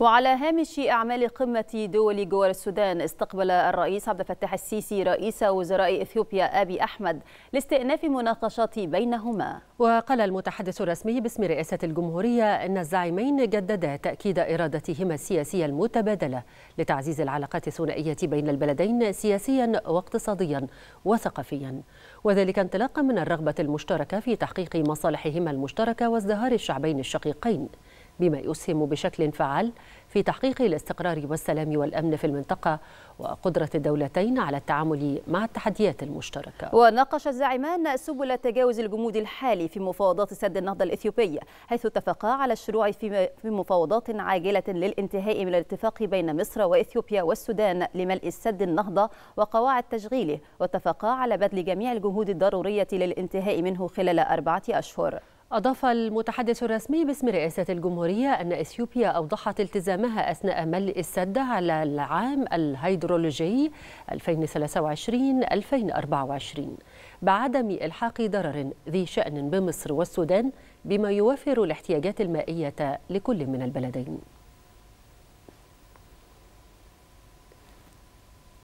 وعلى هامش أعمال قمة دول جوار السودان استقبل الرئيس عبد الفتاح السيسي رئيس وزراء إثيوبيا أبي أحمد لاستئناف مناقشات بينهما وقال المتحدث الرسمي باسم رئاسة الجمهورية أن الزعيمين جددا تأكيد إرادتهما السياسية المتبادلة لتعزيز العلاقات الثنائية بين البلدين سياسيا واقتصاديا وثقافيا وذلك انطلاقا من الرغبة المشتركة في تحقيق مصالحهما المشتركة وازدهار الشعبين الشقيقين بما يسهم بشكل فعال في تحقيق الاستقرار والسلام والأمن في المنطقة وقدرة الدولتين على التعامل مع التحديات المشتركة وناقش الزعيمان سبل تجاوز الجمود الحالي في مفاوضات سد النهضة الإثيوبية حيث اتفقا على الشروع في مفاوضات عاجلة للانتهاء من الاتفاق بين مصر وإثيوبيا والسودان لملء سد النهضة وقواعد تشغيله واتفقا على بذل جميع الجهود الضرورية للانتهاء منه خلال أربعة أشهر أضاف المتحدث الرسمي باسم رئاسة الجمهورية أن إثيوبيا أوضحت التزامها أثناء ملء السد على العام الهيدرولوجي 2023-2024 بعدم إلحاق ضرر ذي شأن بمصر والسودان بما يوفر الاحتياجات المائية لكل من البلدين